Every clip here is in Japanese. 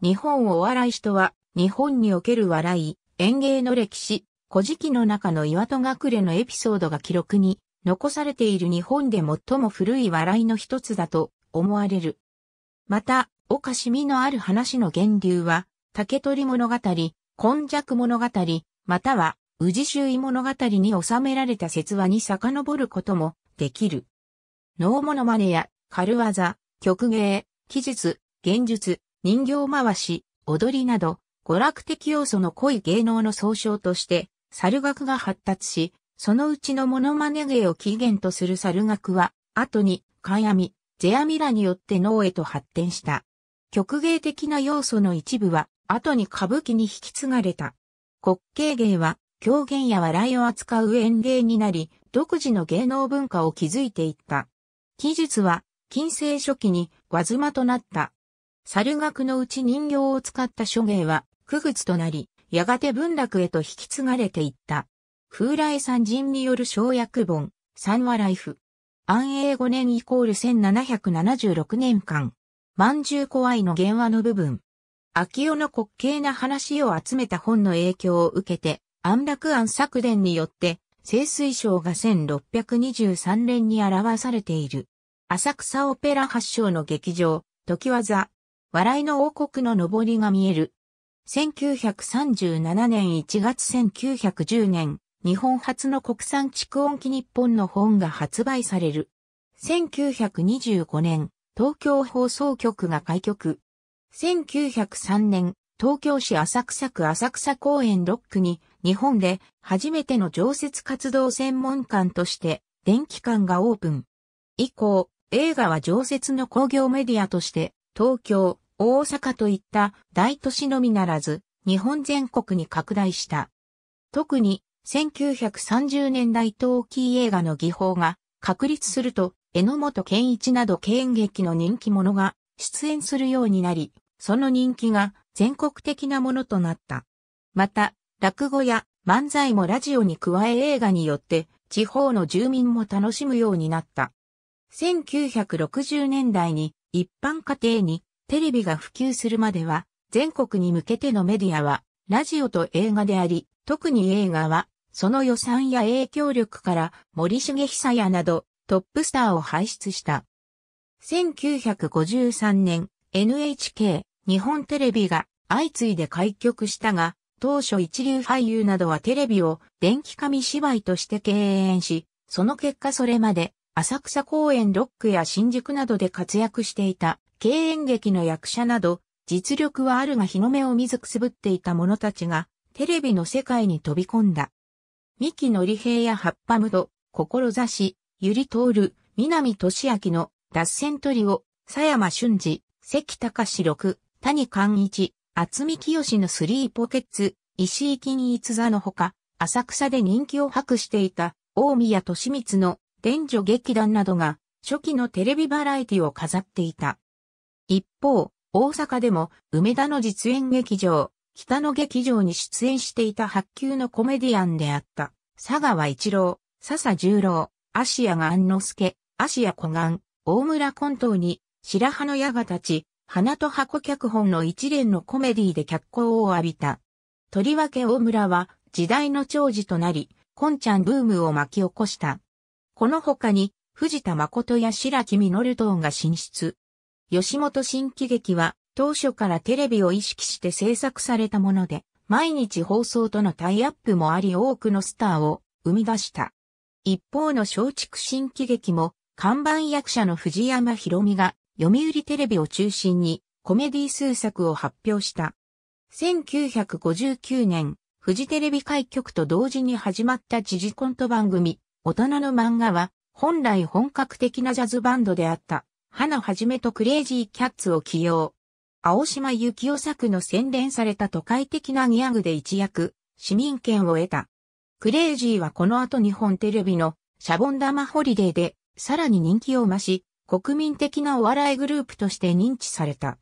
日本お笑い人は、日本における笑い、演芸の歴史、古事記の中の岩戸隠れのエピソードが記録に残されている日本で最も古い笑いの一つだと思われる。また、おかしみのある話の源流は、竹取物語、根弱物語、または、宇治周囲物語に収められた説話に遡ることもできる。能物真似や、軽技、曲芸、記術、現術、人形回し、踊りなど、娯楽的要素の濃い芸能の総称として、猿楽が発達し、そのうちのモノマネ芸を起源とする猿楽は、後に、カヤミ、ゼアミラによって脳へと発展した。曲芸的な要素の一部は、後に歌舞伎に引き継がれた。滑稽芸は、狂言や笑いを扱う演芸になり、独自の芸能文化を築いていった。技術は、近世初期に、和妻となった猿楽のうち人形を使った諸芸は、区仏となり、やがて文楽へと引き継がれていった。風来三人による小薬本、三話ライフ。安永5年イコール1776年間。万獣怖いの原話の部分。秋尾の滑稽な話を集めた本の影響を受けて、安楽庵作伝によって、清水省が1623年に表されている。浅草オペラ発祥の劇場、時技、笑いの王国の上りが見える。1937年1月1910年、日本初の国産蓄音機日本の本が発売される。1925年、東京放送局が開局。1903年、東京市浅草区浅草公園6区に、日本で初めての常設活動専門館として、電気館がオープン。以降、映画は常設の工業メディアとして、東京、大阪といった大都市のみならず、日本全国に拡大した。特に、1930年代冬季映画の技法が確立すると、榎本健一など剣劇の人気者が出演するようになり、その人気が全国的なものとなった。また、落語や漫才もラジオに加え映画によって、地方の住民も楽しむようになった。1960年代に一般家庭にテレビが普及するまでは、全国に向けてのメディアは、ラジオと映画であり、特に映画は、その予算や影響力から森重久也などトップスターを輩出した。1953年 NHK 日本テレビが相次いで開局したが、当初一流俳優などはテレビを電気紙芝居として敬遠し、その結果それまで浅草公園ロックや新宿などで活躍していた、経営劇の役者など、実力はあるが日の目を見ずくすぶっていた者たちが、テレビの世界に飛び込んだ。三木のり平やハッパムド、志、ゆりとおる、南俊明の、脱線トリオ、佐山俊二、関隆六、谷寛一、厚見清のスリーポケッツ、石井金一座のほか、浅草で人気を博していた、大宮利光の伝女劇団などが初期のテレビバラエティを飾っていた。一方、大阪でも梅田の実演劇場、北野劇場に出演していた発球のコメディアンであった佐川一郎、笹十郎、芦屋が安之助、芦屋小岩、大村根東に白羽の矢が立ち、花と箱脚本の一連のコメディで脚光を浴びた。とりわけ大村は時代の長寿となり、コンちゃんブームを巻き起こした。この他に、藤田誠や白木実等が進出。吉本新喜劇は、当初からテレビを意識して制作されたもので、毎日放送とのタイアップもあり多くのスターを生み出した。一方の松竹新喜劇も、看板役者の藤山博美が、読売テレビを中心に、コメディ数作を発表した。1959年、フジテレビ開局と同時に始まった時事コント番組、大人の漫画は、本来本格的なジャズバンドであった、花はじめとクレイジーキャッツを起用。青島幸夫作の洗練された都会的なギャグで一躍、市民権を得た。クレイジーはこの後日本テレビのシャボン玉ホリデーで、さらに人気を増し、国民的なお笑いグループとして認知された。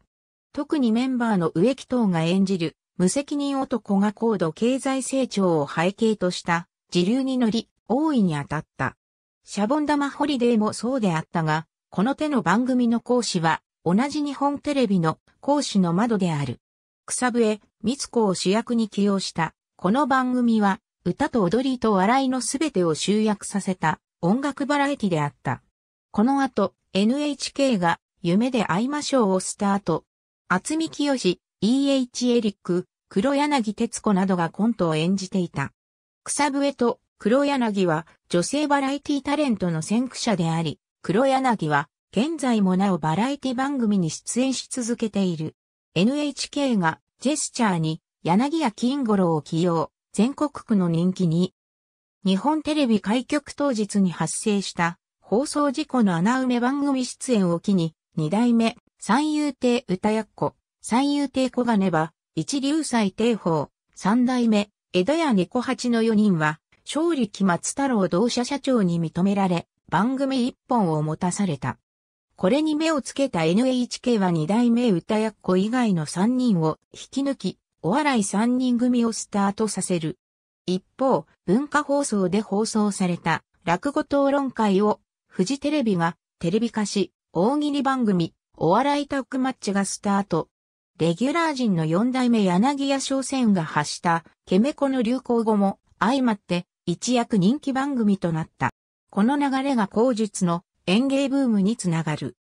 特にメンバーの植木等が演じる無責任男が高度経済成長を背景とした自流に乗り、大いに当たった。シャボン玉ホリデーもそうであったが、この手の番組の講師は、同じ日本テレビの講師の窓である。草笛、三つ子を主役に起用した。この番組は、歌と踊りと笑いのすべてを集約させた音楽バラエティであった。この後、NHK が夢で会いましょうをスタート。厚み清、E.H. エリック、黒柳徹子などがコントを演じていた。草笛と黒柳は女性バラエティタレントの先駆者であり、黒柳は現在もなおバラエティ番組に出演し続けている。NHK がジェスチャーに柳や金五郎を起用、全国区の人気に。日本テレビ開局当日に発生した放送事故の穴埋め番組出演を機に、二代目、三遊亭歌やっこ、三遊亭小金場、一流祭亭法、三代目、江戸屋猫八の四人は、勝力松太郎同社社長に認められ、番組一本を持たされた。これに目をつけた NHK は二代目歌やっ子以外の三人を引き抜き、お笑い三人組をスタートさせる。一方、文化放送で放送された落語討論会をフジテレビがテレビ化し、大喜利番組、お笑いタッグマッチがスタート。レギュラー陣の四代目柳屋商船が発した、ケメコの流行語も相まって一躍人気番組となった。この流れが口述の演芸ブームにつながる。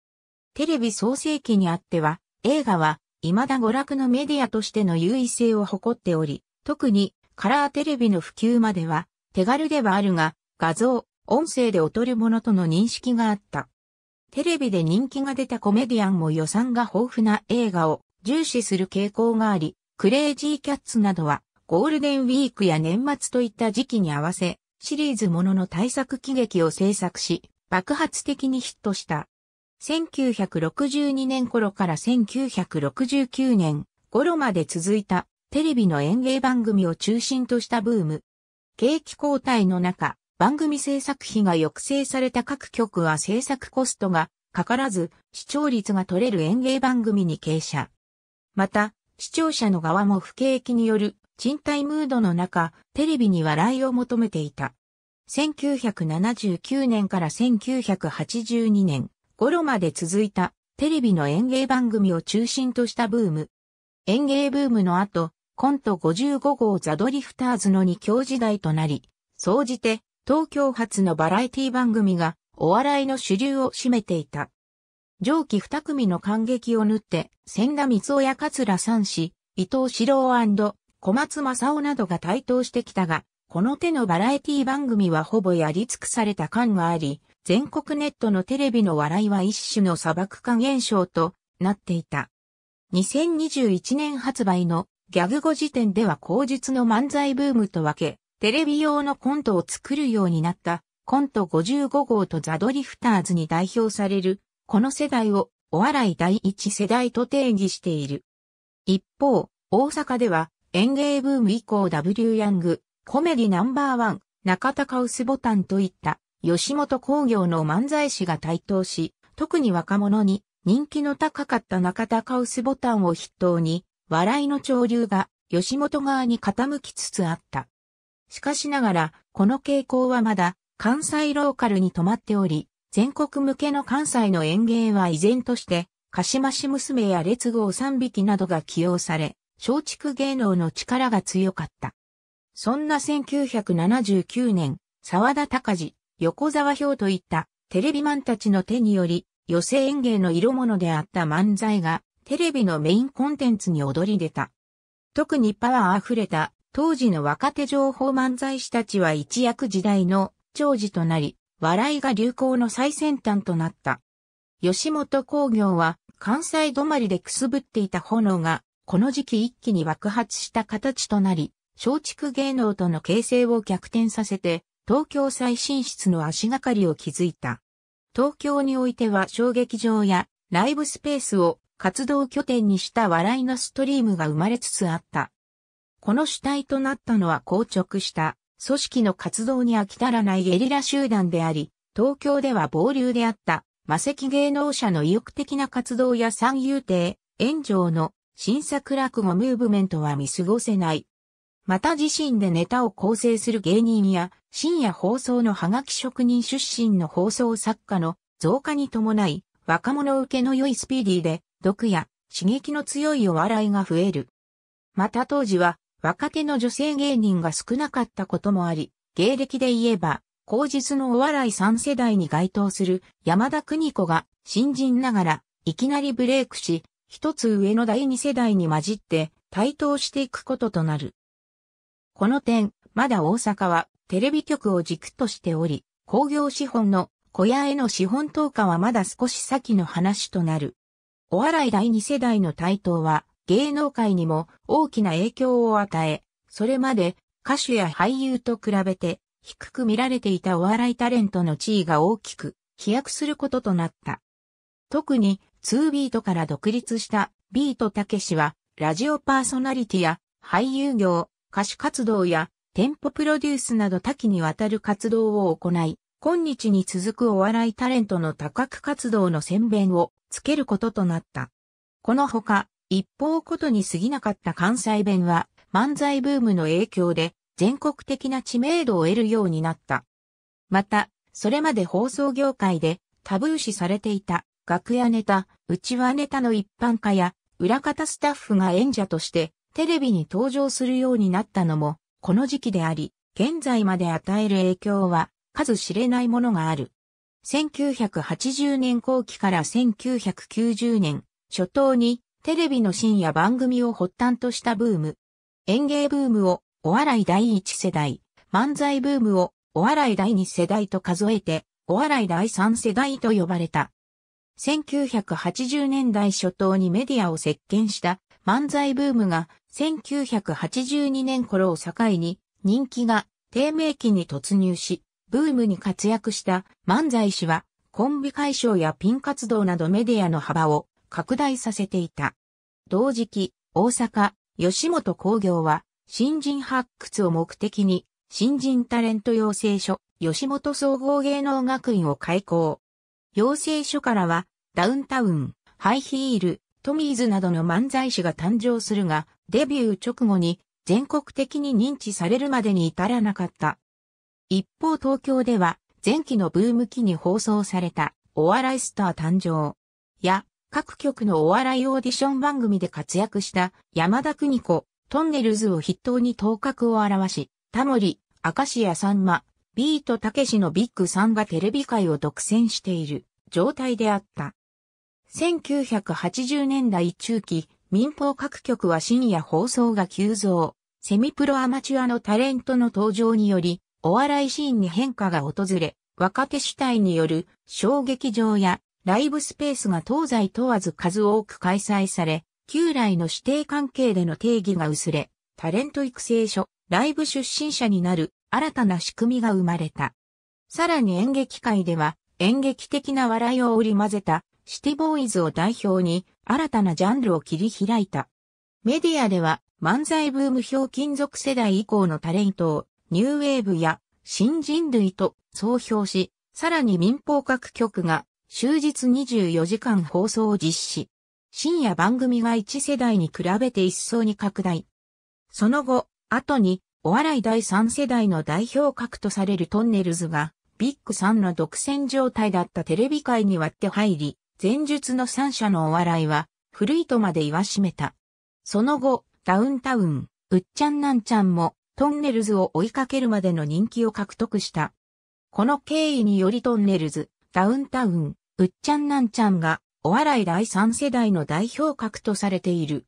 テレビ創世期にあっては、映画は未だ娯楽のメディアとしての優位性を誇っており、特にカラーテレビの普及までは手軽ではあるが、画像、音声で劣るものとの認識があった。テレビで人気が出たコメディアンも予算が豊富な映画を重視する傾向があり、クレイジーキャッツなどはゴールデンウィークや年末といった時期に合わせ、シリーズものの大作喜劇を制作し、爆発的にヒットした。1962年頃から1969年頃まで続いたテレビの演芸番組を中心としたブーム。景気交代の中、番組制作費が抑制された各局は制作コストがかからず、視聴率が取れる演芸番組に傾斜。また、視聴者の側も不景気による賃貸ムードの中、テレビに笑いを求めていた。1979年から1982年頃まで続いたテレビの演芸番組を中心としたブーム。演芸ブームの後、コント55号ザドリフターズの2強時代となり、総じて東京発のバラエティ番組がお笑いの主流を占めていた。上記2組の感激を縫って、千田光雄や桂三氏、伊藤四郎小松正夫などが台頭してきたが、この手のバラエティ番組はほぼやり尽くされた感があり、全国ネットのテレビの笑いは一種の砂漠化現象となっていた。2021年発売のギャグ語時点では口述の漫才ブームと分け、テレビ用のコントを作るようになったコント55号とザドリフターズに代表される、この世代をお笑い第一世代と定義している。一方、大阪では演芸ブーム以降 W ヤング、コメディナンバーワン、中田カウスボタンといった吉本工業の漫才師が台頭し、特に若者に人気の高かった中田カウスボタンを筆頭に、笑いの潮流が吉本側に傾きつつあった。しかしながら、この傾向はまだ関西ローカルに止まっており、全国向けの関西の演芸は依然として、鹿島市娘や列号3匹などが起用され、松竹芸能の力が強かった。そんな1979年、沢田隆治、横沢氷といったテレビマンたちの手により、寄せ演芸の色物であった漫才が、テレビのメインコンテンツに躍り出た。特にパワーあふれた、当時の若手情報漫才師たちは一躍時代の長寿となり、笑いが流行の最先端となった。吉本工業は関西止まりでくすぶっていた炎がこの時期一気に爆発した形となり、松竹芸能との形成を逆転させて、東京再進出の足がかりを築いた。東京においては小劇場やライブスペースを活動拠点にした笑いのストリームが生まれつつあった。この主体となったのは硬直した組織の活動に飽き足らないゲリラ集団であり、東京では暴流であった魔石芸能者の意欲的な活動や三遊亭、炎上の新作落語ムーブメントは見過ごせない。また自身でネタを構成する芸人や深夜放送のハガキ職人出身の放送作家の増加に伴い若者受けの良いスピーディーで毒や刺激の強いお笑いが増える。また当時は若手の女性芸人が少なかったこともあり、芸歴で言えば、後日のお笑い3世代に該当する山田邦子が新人ながらいきなりブレイクし、一つ上の第二世代に混じって台頭していくこととなる。この点、まだ大阪はテレビ局を軸としており、工業資本の小屋への資本投下はまだ少し先の話となる。お笑い第二世代の台頭は芸能界にも大きな影響を与え、それまで歌手や俳優と比べて低く見られていたお笑いタレントの地位が大きく飛躍することとなった。特に2ビートから独立したビートたけしは、ラジオパーソナリティや俳優業、歌手活動や店舗プロデュースなど多岐にわたる活動を行い、今日に続くお笑いタレントの多角活動の宣弁をつけることとなった。このほか、一方ことに過ぎなかった関西弁は漫才ブームの影響で全国的な知名度を得るようになった。また、それまで放送業界でタブー視されていた楽屋ネタ、内輪ネタの一般化や、裏方スタッフが演者としてテレビに登場するようになったのも、この時期であり、現在まで与える影響は数知れないものがある。1980年後期から1990年初頭にテレビの深夜番組を発端としたブーム、演芸ブームをお笑い第1世代、漫才ブームをお笑い第2世代と数えて、お笑い第3世代と呼ばれた。1980年代初頭にメディアを席巻した漫才ブームが1982年頃を境に人気が低迷期に突入し、ブームに活躍した漫才師はコンビ解消やピン活動などメディアの幅を拡大させていた。同時期、大阪、吉本工業は新人発掘を目的に新人タレント養成所、吉本総合芸能学院を開校。養成所からは、ダウンタウン、ハイヒール、トミーズなどの漫才師が誕生するが、デビュー直後に全国的に認知されるまでに至らなかった。一方東京では、前期のブーム期に放送された、お笑いスター誕生。や、各局のお笑いオーディション番組で活躍した山田邦子、トンネルズを筆頭に頭角を表し、タモリ、アカシアさんま、ビートたけしのビッグ3がテレビ界を独占している状態であった。1980年代中期、民放各局は深夜放送が急増。セミプロアマチュアのタレントの登場により、お笑いシーンに変化が訪れ、若手主体による小劇場やライブスペースが東西問わず数多く開催され、旧来の指定関係での定義が薄れ、タレント育成所、ライブ出身者になる新たな仕組みが生まれた。さらに演劇界では、演劇的な笑いを織り交ぜた、シティボーイズを代表に、新たなジャンルを切り開いた。メディアでは、漫才ブーム表金属世代以降のタレントを、ニューウェーブや、新人類と、総評し、さらに民放各局が、終日24時間放送を実施。深夜番組が1世代に比べて一層に拡大。その後、後にお笑い第3世代の代表格とされるトンネルズが、ビッグ3の独占状態だったテレビ界に割って入り、前述の3社のお笑いは、古いとまで言わしめた。その後、ダウンタウン、うっちゃんなんちゃんも、トンネルズを追いかけるまでの人気を獲得した。この経緯によりトンネルズ、ダウンタウン、うっちゃんなんちゃんが、お笑い第3世代の代表格とされている。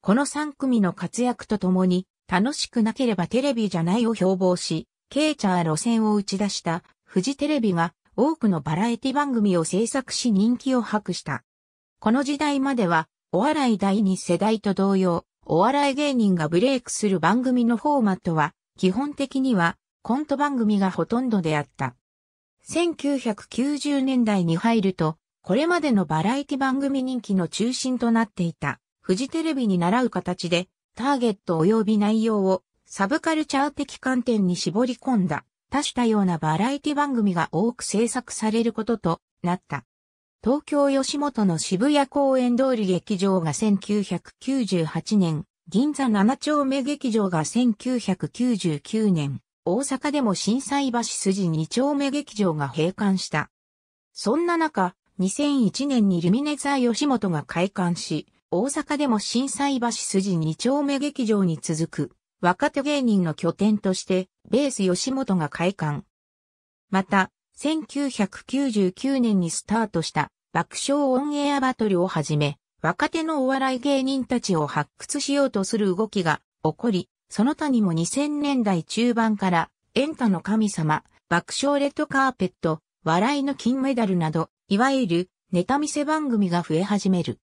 この3組の活躍とともに、楽しくなければテレビじゃないを標榜し、ケイチャー路線を打ち出したフジテレビが多くのバラエティ番組を制作し人気を博した。この時代までは、お笑い第二世代と同様、お笑い芸人がブレイクする番組のフォーマットは、基本的にはコント番組がほとんどであった。1990年代に入ると、これまでのバラエティ番組人気の中心となっていた、フジテレビに習う形で、ターゲット及び内容をサブカルチャー的観点に絞り込んだ多種多様なバラエティ番組が多く制作されることとなった。東京吉本の渋谷公園通り劇場が1998年、銀座7丁目劇場が1999年、大阪でも震災橋筋2丁目劇場が閉館した。そんな中、2001年にルミネザー吉本が開館し、大阪でも震災橋筋2丁目劇場に続く若手芸人の拠点としてベース吉本が開館。また、1999年にスタートした爆笑オンエアバトルをはじめ、若手のお笑い芸人たちを発掘しようとする動きが起こり、その他にも2000年代中盤からエンタの神様、爆笑レッドカーペット、笑いの金メダルなど、いわゆるネタ見せ番組が増え始める。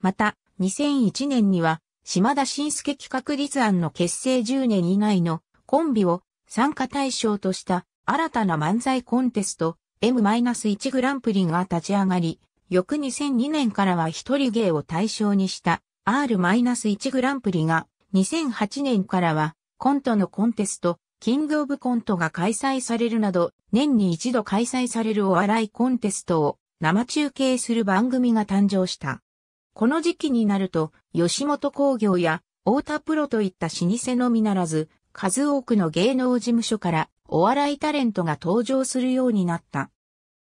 また、2001年には、島田晋介企画立案の結成10年以内のコンビを参加対象とした新たな漫才コンテスト M-1 グランプリが立ち上がり、翌2002年からは一人芸を対象にした R-1 グランプリが2008年からはコントのコンテスト、キングオブコントが開催されるなど、年に一度開催されるお笑いコンテストを生中継する番組が誕生した。この時期になると、吉本工業や太田プロといった老舗のみならず、数多くの芸能事務所からお笑いタレントが登場するようになった。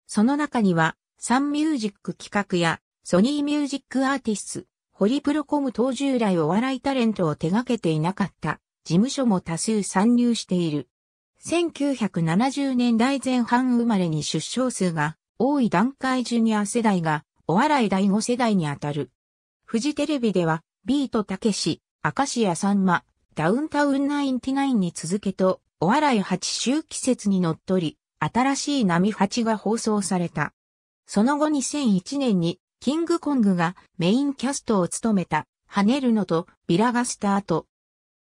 その中には、サンミュージック企画やソニーミュージックアーティスト、ホリプロコム等従来お笑いタレントを手掛けていなかった事務所も多数参入している。1970年代前半生まれに出生数が多い段階ジュニア世代がお笑い第5世代にあたる。フジテレビでは、ビートたけし、アカシアさんま、ダウンタウンナインティナインに続けと、お笑い8周季節にのっとり、新しい波8が放送された。その後2001年に、キングコングがメインキャストを務めた、跳ねるのとビラがスタート。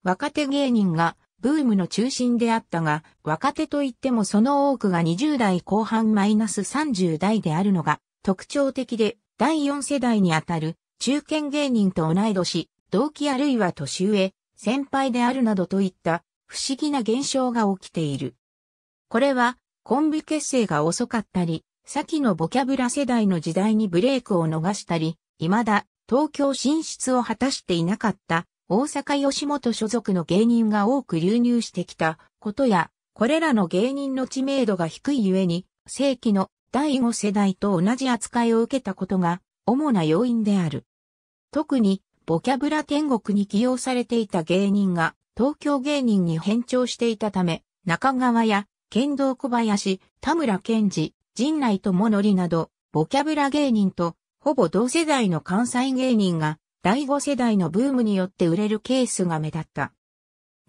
若手芸人がブームの中心であったが、若手といってもその多くが20代後半マイナス30代であるのが特徴的で、第4世代にあたる中堅芸人と同い年、同期あるいは年上、先輩であるなどといった不思議な現象が起きている。これはコンビ結成が遅かったり、先のボキャブラ世代の時代にブレイクを逃したり、未だ東京進出を果たしていなかった大阪吉本所属の芸人が多く流入してきたことや、これらの芸人の知名度が低いゆえに、正規の第5世代と同じ扱いを受けたことが主な要因である。特に、ボキャブラ天国に起用されていた芸人が、東京芸人に変調していたため、中川や、剣道小林、田村健二、陣内智則など、ボキャブラ芸人と、ほぼ同世代の関西芸人が、第5世代のブームによって売れるケースが目立った。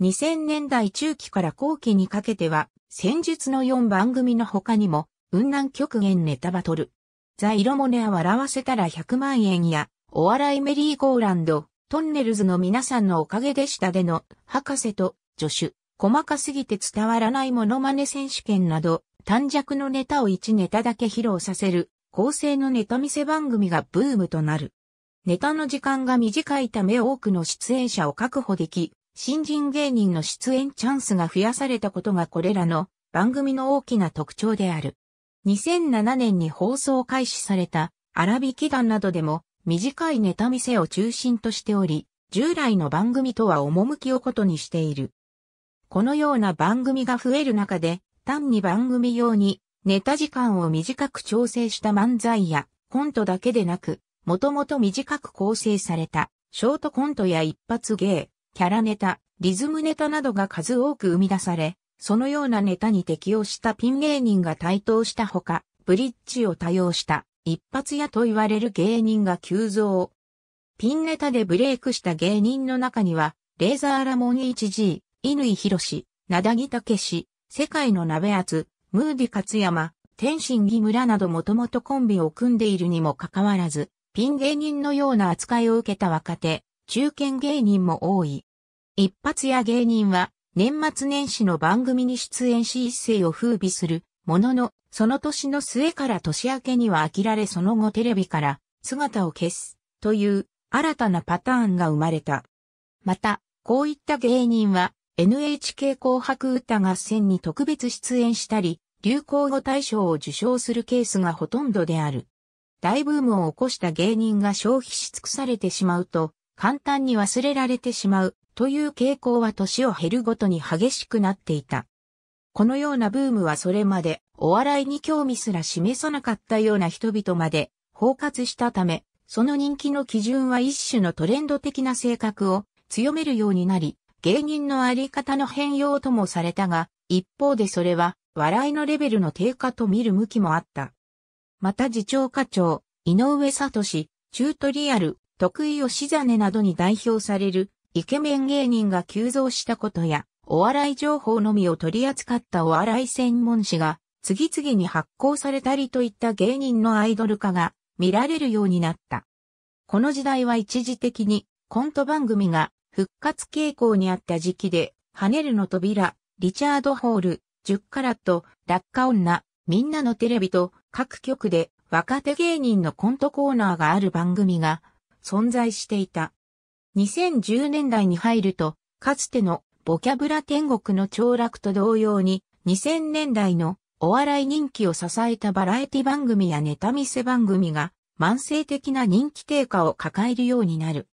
2000年代中期から後期にかけては、戦術の4番組の他にも、雲南極限ネタバトル。ザ・ロモネわせたら100万円や、お笑いメリーゴーランド、トンネルズの皆さんのおかげでしたでの、博士と、助手、細かすぎて伝わらないモノマネ選手権など、短尺のネタを1ネタだけ披露させる、構成のネタ見せ番組がブームとなる。ネタの時間が短いため多くの出演者を確保でき、新人芸人の出演チャンスが増やされたことがこれらの番組の大きな特徴である。2007年に放送開始された、荒引き団などでも短いネタ見せを中心としており、従来の番組とは趣をことにしている。このような番組が増える中で、単に番組用にネタ時間を短く調整した漫才やコントだけでなく、もともと短く構成されたショートコントや一発芸、キャラネタ、リズムネタなどが数多く生み出され、そのようなネタに適応したピン芸人が台頭したほか、ブリッジを多用した一発屋と言われる芸人が急増。ピンネタでブレイクした芸人の中には、レーザーラモン 1G、乾博士、なだぎたけし、世界の鍋厚、ムーディ勝山、天心木村などもともとコンビを組んでいるにもかかわらず、ピン芸人のような扱いを受けた若手、中堅芸人も多い。一発屋芸人は、年末年始の番組に出演し一世を風靡する、ものの、その年の末から年明けには飽きられその後テレビから姿を消すという新たなパターンが生まれた。また、こういった芸人は NHK 紅白歌合戦に特別出演したり、流行語大賞を受賞するケースがほとんどである。大ブームを起こした芸人が消費し尽くされてしまうと、簡単に忘れられてしまうという傾向は年を減るごとに激しくなっていた。このようなブームはそれまでお笑いに興味すら示さなかったような人々まで包括したため、その人気の基準は一種のトレンド的な性格を強めるようになり、芸人のあり方の変容ともされたが、一方でそれは笑いのレベルの低下と見る向きもあった。また次長課長、井上聡、チュートリアル、得意をしざねなどに代表されるイケメン芸人が急増したことや、お笑い情報のみを取り扱ったお笑い専門誌が次々に発行されたりといった芸人のアイドル化が見られるようになった。この時代は一時的にコント番組が復活傾向にあった時期で、跳ねるの扉、リチャード・ホール、10カラット、落下女、みんなのテレビと各局で若手芸人のコントコーナーがある番組が存在していた。2010年代に入ると、かつてのボキャブラ天国の凋落と同様に、2000年代のお笑い人気を支えたバラエティ番組やネタ見せ番組が慢性的な人気低下を抱えるようになる。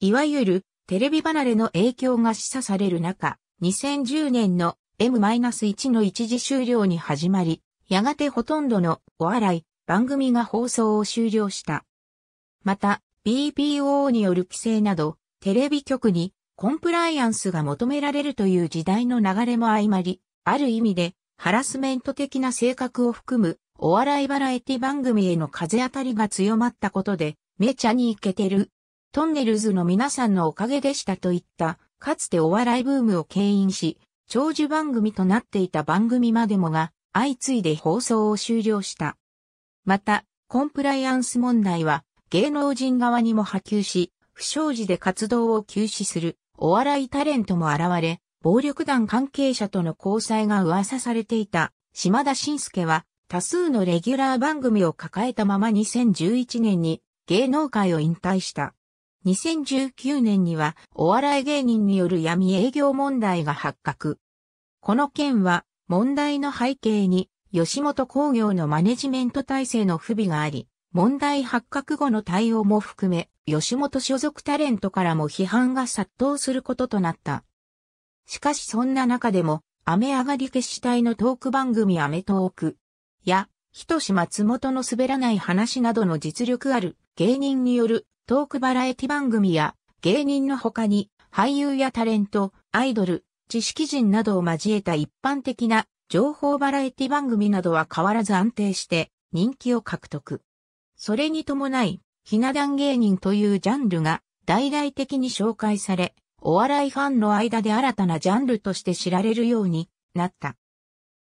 いわゆるテレビ離れの影響が示唆される中、2010年の M-1 の一時終了に始まり、やがてほとんどのお笑い番組が放送を終了した。また、BPO による規制など、テレビ局にコンプライアンスが求められるという時代の流れも相まり、ある意味でハラスメント的な性格を含むお笑いバラエティ番組への風当たりが強まったことで、めちゃにいけてる。トンネルズの皆さんのおかげでしたといった、かつてお笑いブームを牽引し、長寿番組となっていた番組までもが、相次いで放送を終了した。また、コンプライアンス問題は、芸能人側にも波及し、不祥事で活動を休止する、お笑いタレントも現れ、暴力団関係者との交際が噂されていた島田紳介は多数のレギュラー番組を抱えたまま2011年に芸能界を引退した。2019年にはお笑い芸人による闇営業問題が発覚。この件は問題の背景に吉本工業のマネジメント体制の不備があり、問題発覚後の対応も含め、吉本所属タレントからも批判が殺到することとなった。しかしそんな中でも、雨上がり決死隊のトーク番組アメトークや、ひとし松本の滑らない話などの実力ある芸人によるトークバラエティ番組や芸人の他に俳優やタレント、アイドル、知識人などを交えた一般的な情報バラエティ番組などは変わらず安定して人気を獲得。それに伴い、ひな壇芸人というジャンルが大々的に紹介され、お笑いファンの間で新たなジャンルとして知られるようになった。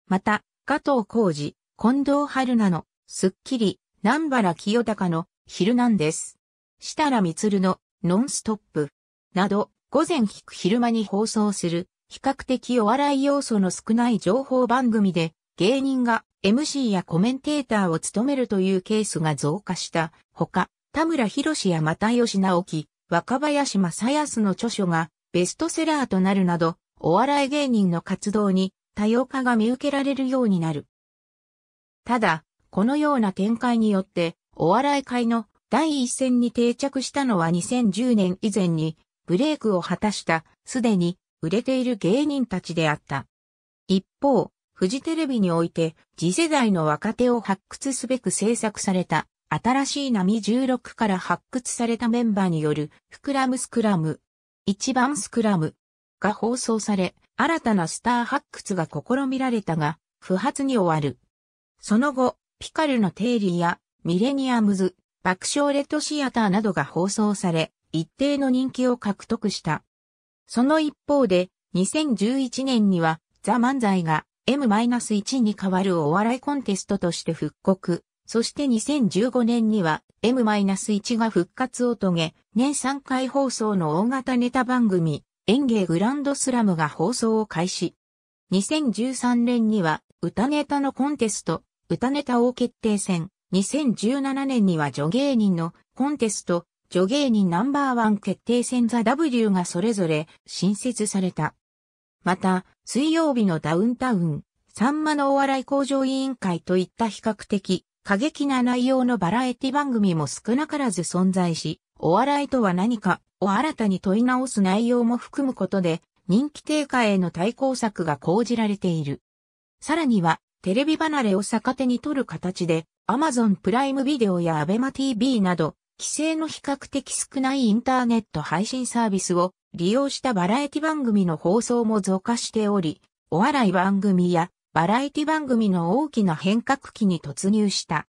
また、加藤浩二、近藤春菜の、スッキリ、南原清高の、ヒルナンデス。設楽光の、ノンストップ。など、午前引く昼間に放送する、比較的お笑い要素の少ない情報番組で、芸人が MC やコメンテーターを務めるというケースが増加したほか、田村博士や又吉直樹、若林正康の著書がベストセラーとなるなど、お笑い芸人の活動に多様化が見受けられるようになる。ただ、このような展開によって、お笑い界の第一線に定着したのは2010年以前にブレイクを果たしたすでに売れている芸人たちであった。一方、フジテレビにおいて次世代の若手を発掘すべく制作された新しい波16から発掘されたメンバーによる、スクラムスクラム、一番スクラムが放送され、新たなスター発掘が試みられたが、不発に終わる。その後、ピカルの定理や、ミレニアムズ、爆笑レッドシアターなどが放送され、一定の人気を獲得した。その一方で、2011年には、ザ・漫才が M-1 に変わるお笑いコンテストとして復刻。そして2015年には M-1 が復活を遂げ、年3回放送の大型ネタ番組、演芸グランドスラムが放送を開始。2013年には歌ネタのコンテスト、歌ネタ王決定戦。2017年には女芸人のコンテスト、女芸人ナンバーワン決定戦ザ・ W がそれぞれ新設された。また、水曜日のダウンタウン、サンマのお笑い工場委員会といった比較的過激な内容のバラエティ番組も少なからず存在し、お笑いとは何かを新たに問い直す内容も含むことで、人気低下への対抗策が講じられている。さらには、テレビ離れを逆手に取る形で、Amazon プライムビデオやアベマ t v など、規制の比較的少ないインターネット配信サービスを利用したバラエティ番組の放送も増加しており、お笑い番組やバラエティ番組の大きな変革期に突入した。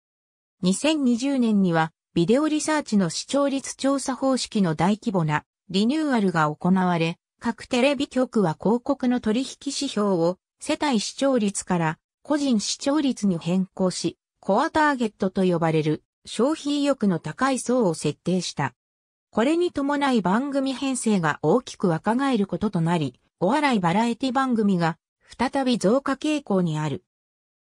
2020年には、ビデオリサーチの視聴率調査方式の大規模なリニューアルが行われ、各テレビ局は広告の取引指標を世帯視聴率から個人視聴率に変更し、コアターゲットと呼ばれる消費意欲の高い層を設定した。これに伴い番組編成が大きく若返ることとなり、お笑いバラエティ番組が再び増加傾向にある。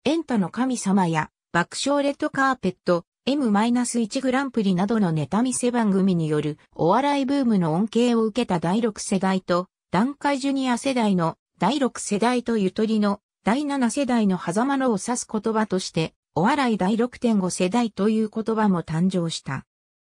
エンタの神様や爆笑レッドカーペット M-1 グランプリなどのネタ見せ番組によるお笑いブームの恩恵を受けた第6世代と段階ジュニア世代の第6世代とゆとりの第7世代の狭間のを指す言葉としてお笑い第6.5世代という言葉も誕生した。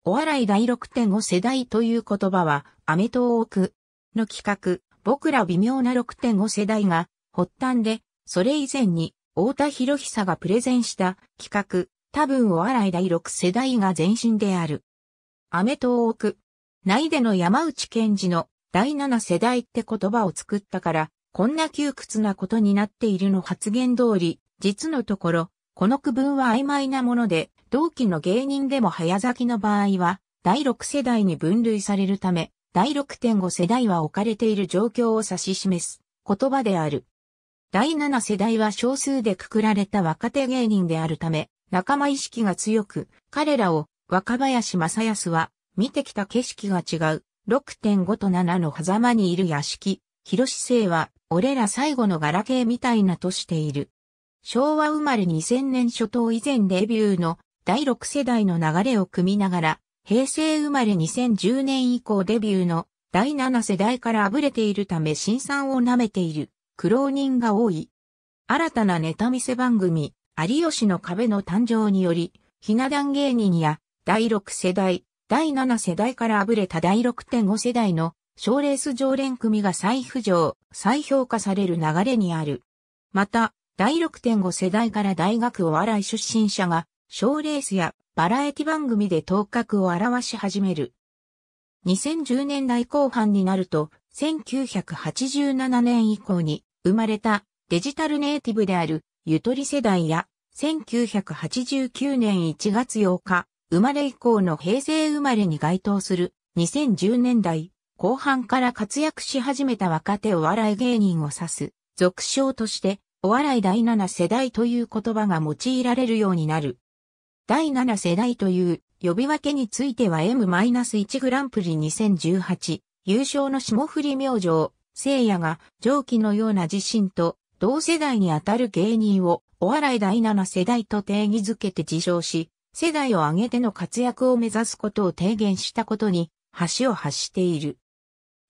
お笑い第6.5世代という言葉は、アメトーークの企画、僕ら微妙な6.5世代が発端で、それ以前に、太田博久がプレゼンした企画、多分お笑い第6世代が前身である。アメトーーク、内での山内健二の第7世代って言葉を作ったから、こんな窮屈なことになっているの発言通り、実のところ、この区分は曖昧なもので、同期の芸人でも早咲きの場合は、第6世代に分類されるため、第6.5世代は置かれている状況を指し示す言葉である。第7世代は少数でくくられた若手芸人であるため、仲間意識が強く、彼らを若林正康は見てきた景色が違う6.5と7の狭間にいる屋敷、広志生は俺ら最後のガラケーみたいなとしている。昭和生まれ2000年初頭以前デビューの第6世代の流れを組みながら、平成生まれ2010年以降デビューの第7世代からあぶれているため新んを舐めている。苦労人が多い。新たなネタ見せ番組、有吉の壁の誕生により、ひな壇芸人や第6世代、第7世代からあぶれた第6.5世代の賞レース常連組が再浮上、再評価される流れにある。また、第6.5世代から大学お笑い出身者が賞レースやバラエティ番組で頭角を表し始める。2010年代後半になると、1987年以降に生まれたデジタルネイティブであるゆとり世代や1989年1月8日生まれ以降の平成生まれに該当する2010年代後半から活躍し始めた若手お笑い芸人を指す俗称としてお笑い第7世代という言葉が用いられるようになる。第7世代という呼び分けについては M-1 グランプリ2018優勝の霜降り明星聖夜が上記のような自信と同世代にあたる芸人をお笑い第七世代と定義づけて自称し、世代を挙げての活躍を目指すことを提言したことに橋を発している。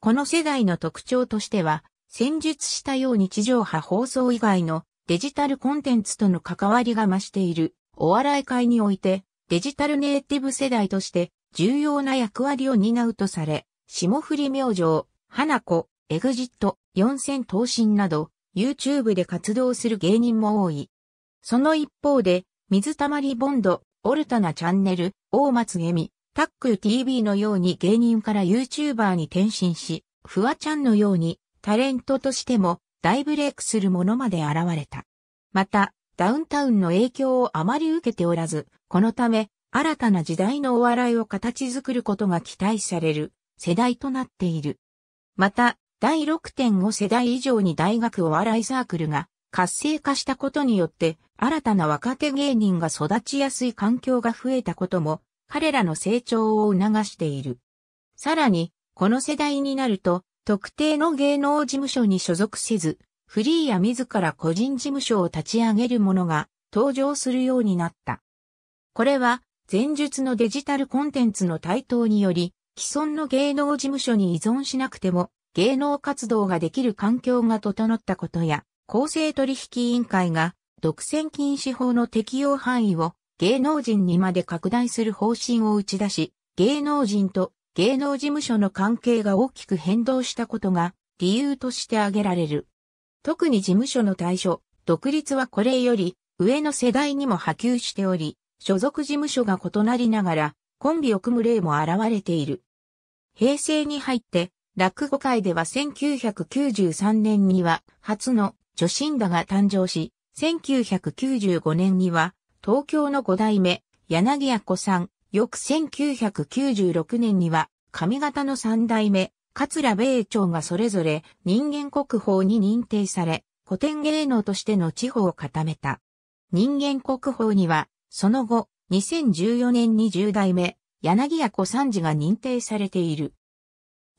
この世代の特徴としては、戦術したように地上波放送以外のデジタルコンテンツとの関わりが増しているお笑い界においてデジタルネイティブ世代として重要な役割を担うとされ、霜降り明星、花子、エグジット、四千頭身など、YouTube で活動する芸人も多い。その一方で、水たまりボンド、オルタナチャンネル、大松恵美、タック TV のように芸人から YouTuber に転身し、フワちゃんのようにタレントとしても大ブレイクするものまで現れた。また、ダウンタウンの影響をあまり受けておらず、このため、新たな時代のお笑いを形作ることが期待される世代となっている。また、第6.5世代以上に大学お笑いサークルが活性化したことによって新たな若手芸人が育ちやすい環境が増えたことも彼らの成長を促している。さらに、この世代になると特定の芸能事務所に所属せず、フリーや自ら個人事務所を立ち上げる者が登場するようになった。これは前述のデジタルコンテンツの台頭により、既存の芸能事務所に依存しなくても芸能活動ができる環境が整ったことや、公正取引委員会が独占禁止法の適用範囲を芸能人にまで拡大する方針を打ち出し、芸能人と芸能事務所の関係が大きく変動したことが理由として挙げられる。特に事務所の対処、独立はこれより上の世代にも波及しており、所属事務所が異なりながらコンビを組む例も現れている。平成に入って落語界では1993年には初の女神田が誕生し、1995年には東京の五代目柳家子さん、翌1996年には上方の三代目桂米朝がそれぞれ人間国宝に認定され、古典芸能としての地方を固めた。人間国宝には、その後、2014年に10代目、柳家小三治が認定されている。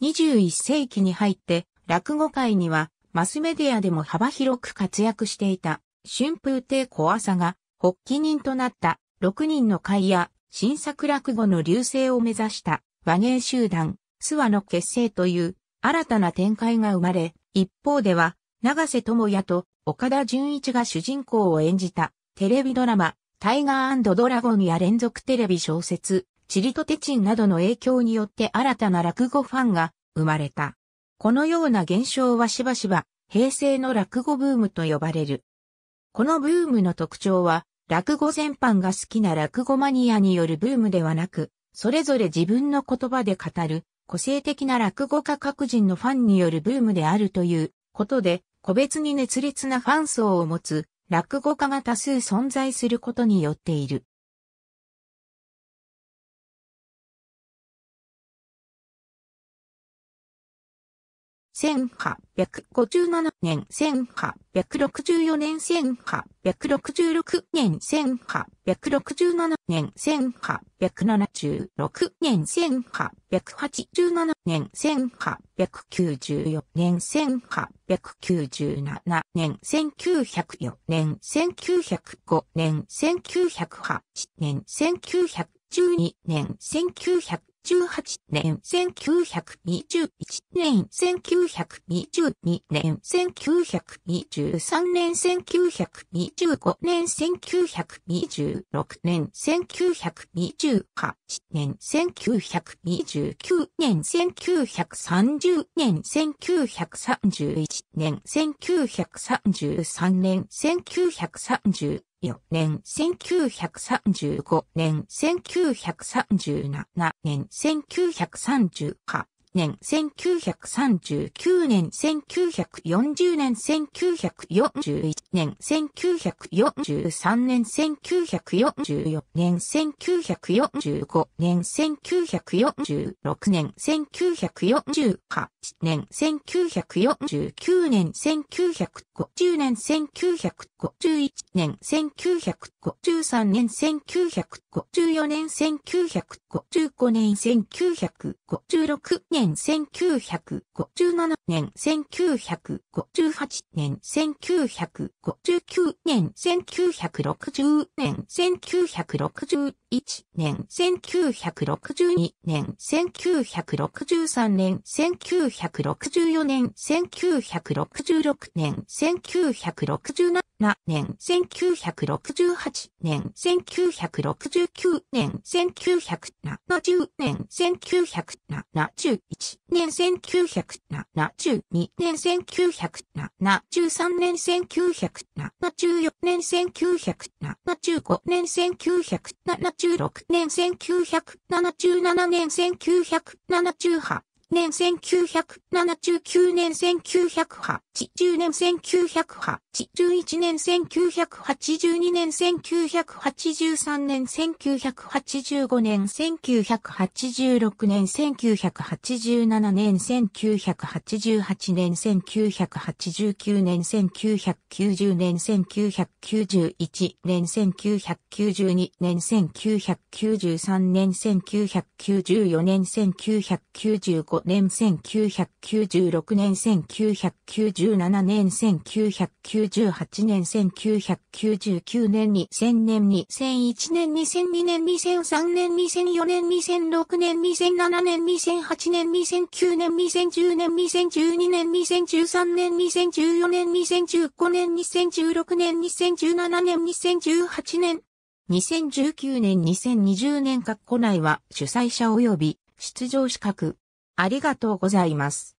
21世紀に入って落語界にはマスメディアでも幅広く活躍していた春風亭小朝が発起人となった6人の会や新作落語の流星を目指した和芸集団諏訪の結成という新たな展開が生まれ、一方では長瀬智也と岡田純一が主人公を演じたテレビドラマタイガードラゴンや連続テレビ小説チリとテチンなどの影響によって新たな落語ファンが生まれた。このような現象はしばしば平成の落語ブームと呼ばれる。このブームの特徴は、落語全般が好きな落語マニアによるブームではなく、それぞれ自分の言葉で語る、個性的な落語家各人のファンによるブームであるということで、個別に熱烈なファン層を持つ落語家が多数存在することによっている。1857年、1864年、1866年、1867年、1876年、1887年、1894年、1897年、1904年、1905年、1908年、1912年、1900 1918年、1921年、1922年、1923年、1925年、1926年、1928年、1929年、1930年、1931年、1933年、1938 4年、1935年、1937年、1938年、1939年、1940年、1941年、1943年、1944年、1945年、1946年、1948年、1949年、1950年、1951年、1953年、1954年、1955年、1956年、年1957年1958年1959年1960年1961年1962年1963年1964年1966年1967年1968年1969年1970年1970 1年1972年1973年1974年1975年1976年1977年1978年1979年1908、10年1 9 0年地中1年1982年1983年1985年1986年1987年1988年1989年1990年1991年1992年1993年1994年1995年1996年1997年1998 1998年1999年2000年2001年2002年2003年2004年2006年2007年2008年2009年2010年2012年2013年2014年2015年2016年2017年2018年2019年2020年括弧内は主催者及び出場資格。ありがとうございます。